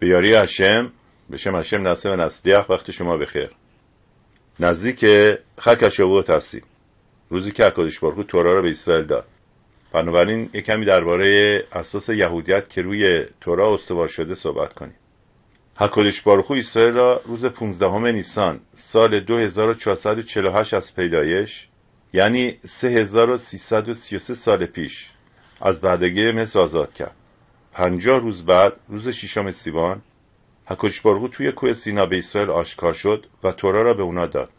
به یاری هشم به شم هشم و وقت شما بخیر نزدیک خک شبوت هستیم روزی که اکادش بارخو تورا را به اسرائیل داد بنابراین یک کمی درباره اساس یهودیت که روی تورا استوار شده صحبت کنیم هکلش بارخو اسرائیل را روز 15 نیسان سال 2448 از پیدایش یعنی 3333 سال پیش از بعدگی مصر آزاد کرد پنجاه روز بعد روز ششم سیوان هکوشبارگو توی کوه سینا به اسرائیل آشکار شد و تورا را به اونا داد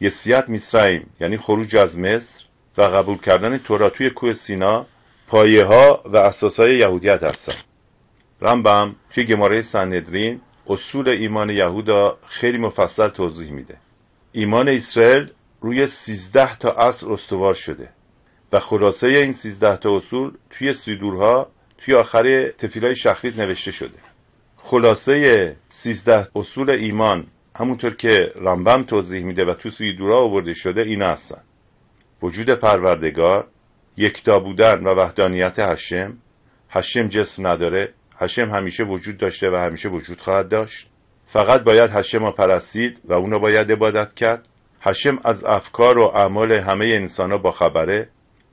یسیت میسرایم یعنی خروج از مصر و قبول کردن تورا توی کوه سینا پایه ها و اساس های یهودیت هستند رمبم توی گماره سندرین اصول ایمان یهودا خیلی مفصل توضیح میده ایمان اسرائیل روی سیزده تا اصل استوار شده و خلاصه این سیزده تا اصول توی سیدورها توی آخر تفیلای شخرید نوشته شده خلاصه 13 اصول ایمان همونطور که رمبم توضیح میده و تو سوی دورا آورده شده اینا هستن وجود پروردگار یکتا بودن و وحدانیت هشم هشم جسم نداره هشم همیشه وجود داشته و همیشه وجود خواهد داشت فقط باید هشم را پرستید و اون باید عبادت کرد هشم از افکار و اعمال همه انسان ها با خبره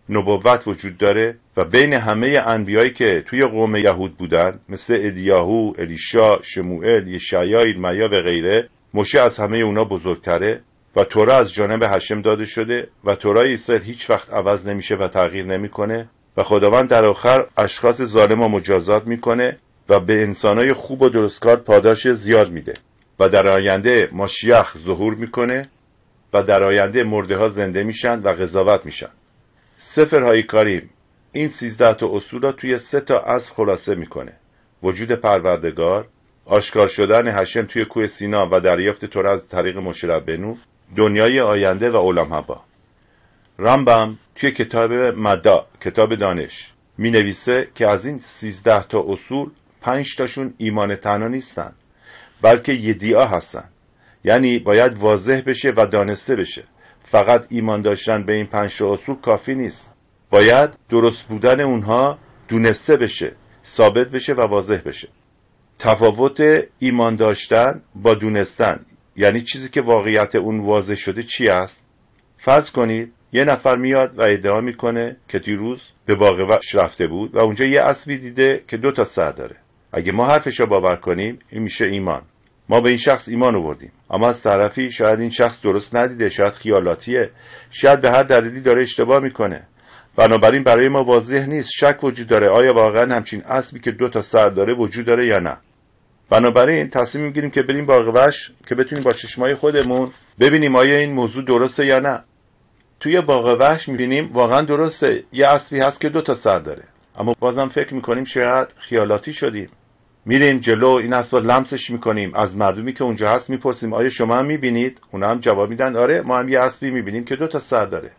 نبوت وجود داره و بین همه انبیایی که توی قوم یهود بودن مثل الیاهو، الیشا، شموئل، یشعیا، ایرمیا و غیره مشه از همه اونا بزرگتره و تورا از جانب هشم داده شده و تورای اسرائیل هیچ وقت عوض نمیشه و تغییر نمیکنه و خداوند در آخر اشخاص ظالم و مجازات میکنه و به انسانای خوب و درستکار پاداش زیاد میده و در آینده ماشیخ ظهور میکنه و در آینده مرده ها زنده میشن و قضاوت میشن سفرهای کریم این سیزده تا اصول را توی سه تا از خلاصه میکنه وجود پروردگار آشکار شدن هشم توی کوه سینا و دریافت تور از طریق مشرب بنو دنیای آینده و علم هبا رمبم توی کتاب مدا کتاب دانش می نویسه که از این سیزده تا اصول پنج تاشون ایمان تنها نیستن بلکه یدیا هستن یعنی باید واضح بشه و دانسته بشه فقط ایمان داشتن به این پنج تا اصول کافی نیست باید درست بودن اونها دونسته بشه ثابت بشه و واضح بشه تفاوت ایمان داشتن با دونستن یعنی چیزی که واقعیت اون واضح شده چی است فرض کنید یه نفر میاد و ادعا میکنه که دیروز به باغ وحش رفته بود و اونجا یه اسبی دیده که دو تا سر داره اگه ما حرفش رو باور کنیم این میشه ایمان ما به این شخص ایمان آوردیم اما از طرفی شاید این شخص درست ندیده شاید خیالاتیه شاید به هر دلیلی داره اشتباه میکنه بنابراین برای ما واضح نیست شک وجود داره آیا واقعا همچین اسبی که دو تا سر داره وجود داره یا نه بنابراین تصمیم میگیریم که بریم باغوش که بتونیم با چشمای خودمون ببینیم آیا این موضوع درسته یا نه توی باغوش میبینیم واقعا درسته یه اسبی هست که دو تا سر داره اما بازم فکر میکنیم شاید خیالاتی شدیم میریم جلو این اسب لمسش میکنیم از مردمی که اونجا هست میپرسیم آیا شما هم میبینید اونا هم جواب میدن آره ما هم یه اسبی میبینیم که دو تا سر داره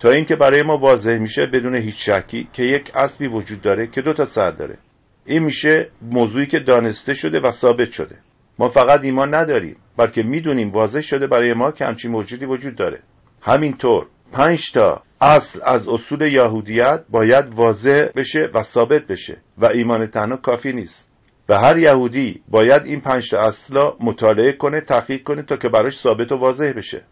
تا اینکه برای ما واضح میشه بدون هیچ شکی که یک اسبی وجود داره که دو تا سر داره این میشه موضوعی که دانسته شده و ثابت شده ما فقط ایمان نداریم بلکه میدونیم واضح شده برای ما که همچین موجودی وجود داره همینطور پنج تا اصل از اصول یهودیت باید واضح بشه و ثابت بشه و ایمان تنها کافی نیست و هر یهودی باید این پنج تا اصلا مطالعه کنه تحقیق کنه تا که براش ثابت و واضح بشه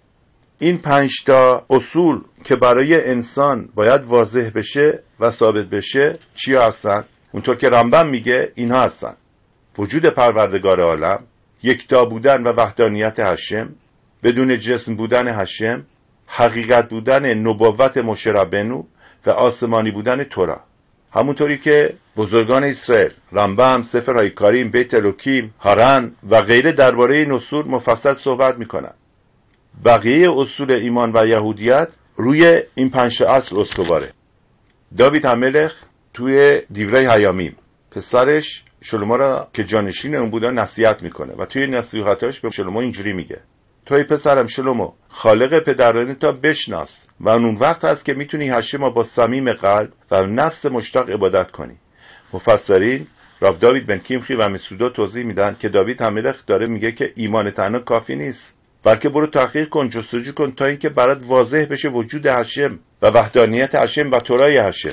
این پنجتا اصول که برای انسان باید واضح بشه و ثابت بشه چیا هستن؟ اونطور که رمبن میگه اینها هستن وجود پروردگار عالم یکتا بودن و وحدانیت هشم بدون جسم بودن هشم حقیقت بودن نبوت بنو و آسمانی بودن تورا همونطوری که بزرگان اسرائیل رمبم سفرهای کاریم، بیت الوکیم هارن و غیره درباره نصور مفصل صحبت میکنند بقیه اصول ایمان و یهودیت روی این پنج اصل استواره داوید هملخ توی دیوره حیامیم پسرش شلما را که جانشین اون بودن نصیحت میکنه و توی نصیحتاش به شلما اینجوری میگه توی پسرم شلما خالق پدرانی تا بشناس و اون وقت هست که میتونی هشه ما با صمیم قلب و نفس مشتاق عبادت کنی مفسرین راب داوید بن کیمخی و مسودا توضیح میدن که داوید هملخ داره میگه که ایمان تنها کافی نیست بلکه برو تحقیق کن جستجو کن تا اینکه برات واضح بشه وجود هشم و وحدانیت هشم و تورای هشم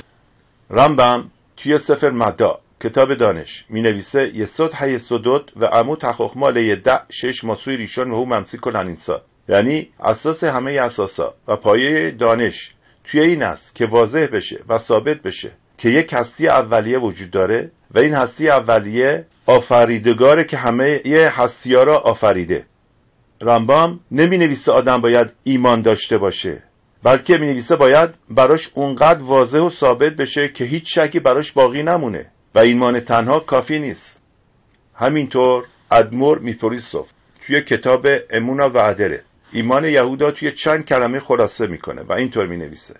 رمبم توی سفر مدا کتاب دانش می نویسه صد حی صدود و امو تخخمال ده شش ماسوی ریشان و هو ممسی کنن اینسا یعنی اساس همه اساسا و پایه دانش توی این است که واضح بشه و ثابت بشه که یک هستی اولیه وجود داره و این هستی اولیه آفریدگاره که همه هستی را آفریده رمبام نمی نویسه آدم باید ایمان داشته باشه بلکه می نویسه باید براش اونقدر واضح و ثابت بشه که هیچ شکی براش باقی نمونه و ایمان تنها کافی نیست همینطور ادمور میپوریسوف توی کتاب امونا و عدره ایمان یهودا توی چند کلمه خلاصه میکنه و اینطور می نویسه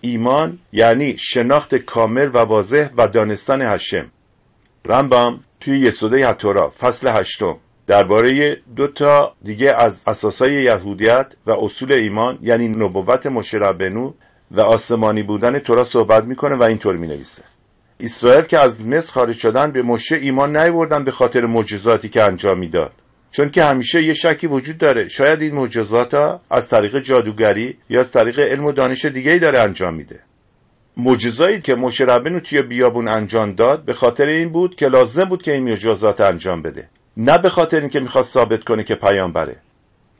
ایمان یعنی شناخت کامل و واضح و دانستان هشم رمبام توی یسوده هتورا فصل هشتم درباره دو تا دیگه از اساسای یهودیت و اصول ایمان یعنی نبوت مشربنو و آسمانی بودن تورا صحبت میکنه و اینطور مینویسه اسرائیل که از مصر خارج شدن به مشه ایمان نیوردن به خاطر معجزاتی که انجام میداد چون که همیشه یه شکی وجود داره شاید این معجزات از طریق جادوگری یا از طریق علم و دانش دیگه ای داره انجام میده معجزایی که مشه ربنو توی بیابون انجام داد به خاطر این بود که لازم بود که این معجزات انجام بده نه به خاطر اینکه میخواست ثابت کنه که پیامبره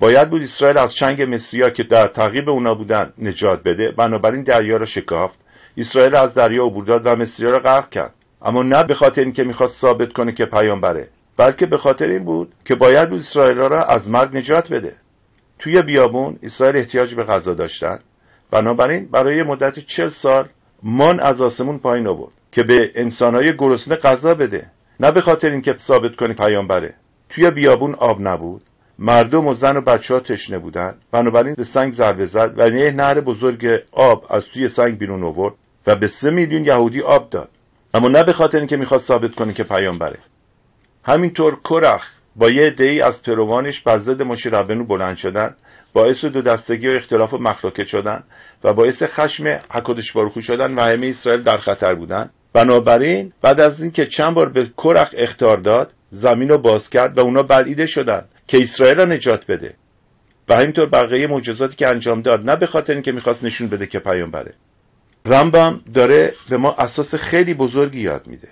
باید بود اسرائیل از چنگ مصریا که در تعقیب اونا بودن نجات بده بنابراین دریا را شکافت اسرائیل از دریا عبور داد و مصریا را غرق کرد اما نه به خاطر اینکه میخواست ثابت کنه که پیامبره بلکه به خاطر این بود که باید بود اسرائیل را از مرگ نجات بده توی بیابون اسرائیل احتیاج به غذا داشتن بنابراین برای مدت چل سال من از آسمون پایین آورد که به انسانهای گرسنه غذا بده نه به خاطر اینکه ثابت کنی پیامبره توی بیابون آب نبود مردم و زن و بچه ها تشنه بودن بنابراین به سنگ ضربه زد و یه نهر بزرگ آب از توی سنگ بیرون آورد و به سه میلیون یهودی آب داد اما نه به خاطر اینکه میخواست ثابت کنه که پیامبره همینطور کرخ با یه عدهای از پروانش بر ضد مشی بلند شدن باعث دو دستگی و اختلاف و مخلوکه شدن و باعث خشم حکدش بارخو شدن و همه اسرائیل در خطر بودند بنابراین بعد از اینکه چند بار به کرخ اختار داد زمین رو باز کرد و اونا بلعیده شدند که اسرائیل را نجات بده و همینطور بقیه معجزاتی که انجام داد نه به خاطر اینکه میخواست نشون بده که پیامبره رمبم داره به ما اساس خیلی بزرگی یاد میده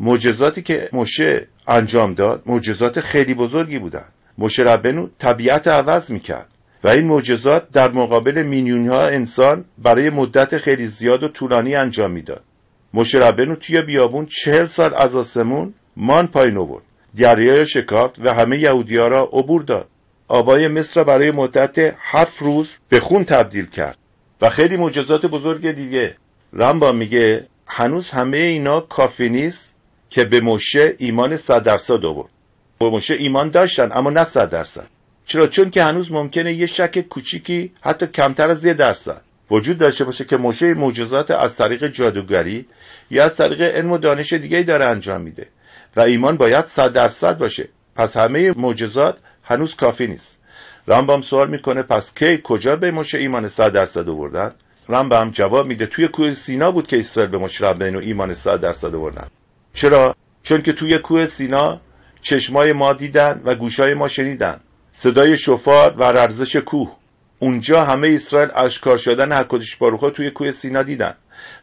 معجزاتی که مشه انجام داد معجزات خیلی بزرگی بودن مشه ربنو طبیعت عوض میکرد و این معجزات در مقابل میلیون ها انسان برای مدت خیلی زیاد و طولانی انجام میداد رو توی بیابون چهل سال از آسمون مان پایین آورد دریای شکافت و همه یهودیا را عبور داد آبای مصر را برای مدت هفت روز به خون تبدیل کرد و خیلی معجزات بزرگ دیگه رمبا میگه هنوز همه اینا کافی نیست که به موشه ایمان صد درصد آورد به موشه ایمان داشتن اما نه صد درصد چرا چون که هنوز ممکنه یه شک کوچیکی حتی کمتر از یه درصد وجود داشته باشه که موشه معجزات از طریق جادوگری یا از طریق علم و دانش دیگه داره انجام میده و ایمان باید صد درصد باشه پس همه معجزات هنوز کافی نیست رامبام سوال میکنه پس کی کجا به موشه ایمان صد درصد آوردن رامبام جواب میده توی کوه سینا بود که اسرائیل به بین و ایمان صد درصد آوردن چرا چون که توی کوه سینا چشمای ما دیدن و گوشای ما شنیدن صدای شفار و رزش کوه اونجا همه اسرائیل اشکار شدن حکدش بارخو توی کوه سینا دیدن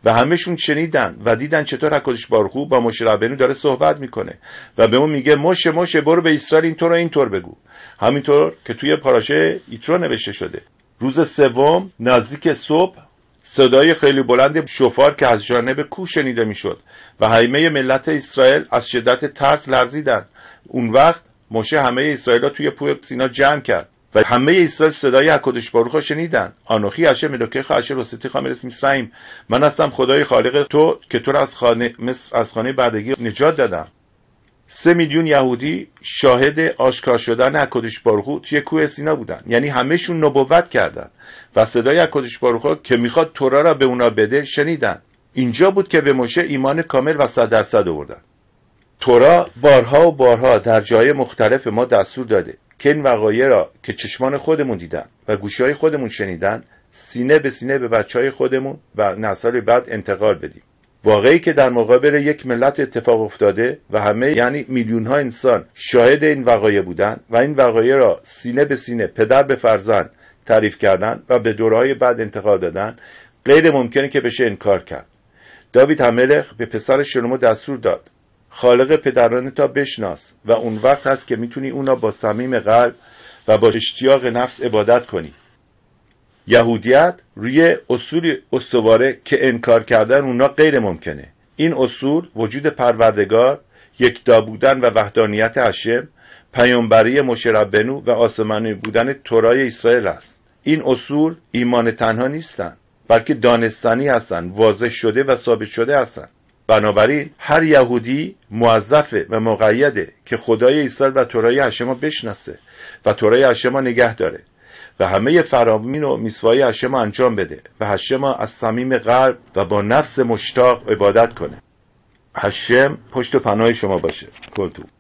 و همهشون شنیدن و دیدن چطور حکدش بارخو با مشه ربنو داره صحبت میکنه و به اون میگه مشه مشه برو به اسرائیل اینطور و اینطور بگو همینطور که توی پاراشه ایترو نوشته شده روز سوم نزدیک صبح صدای خیلی بلند شفار که از جانب کو شنیده میشد و حیمه ملت اسرائیل از شدت ترس لرزیدند اون وقت مشه همه اسرائیل توی پوه سینا جمع کرد و همه اسرائیل صدای اکدش بارو را شنیدن آنوخی ملوکه الوکیخ اشه رسیتی خامرس میسرایم من هستم خدای خالق تو که تو را از خانه مصر از خانه بردگی نجات دادم سه میلیون یهودی شاهد آشکار شدن اکدش بارخو توی کوه سینا بودن یعنی همهشون نبوت کردن و صدای اکدش بارخو که میخواد تورا را به اونا بده شنیدن اینجا بود که به مشه ایمان کامل و صد درصد آوردن تورا بارها و بارها در جای مختلف ما دستور داده که این وقایع را که چشمان خودمون دیدن و گوشهای خودمون شنیدن سینه به سینه به بچه های خودمون و نسل بعد انتقال بدیم واقعی که در مقابل یک ملت اتفاق افتاده و همه یعنی میلیون ها انسان شاهد این وقایع بودند و این وقایع را سینه به سینه پدر به فرزند تعریف کردن و به دورهای بعد انتقال دادن غیر ممکنه که بشه انکار کرد داوید هملخ به پسر شلومو دستور داد خالق پدران تا بشناس و اون وقت هست که میتونی اونا با صمیم قلب و با اشتیاق نفس عبادت کنی یهودیت روی اصول استواره که انکار کردن اونا غیر ممکنه این اصول وجود پروردگار یکتا بودن و وحدانیت هشم پیامبری مشربنو و آسمانی بودن تورای اسرائیل است این اصول ایمان تنها نیستند بلکه دانستانی هستند واضح شده و ثابت شده هستند بنابراین هر یهودی موظفه و مقیده که خدای اسرائیل و تورای هشما بشناسه و تورای هشما نگه داره و همه فرامین و میسوای هشما انجام بده و هشما از صمیم قلب و با نفس مشتاق عبادت کنه هشم پشت و پناه شما باشه کلتون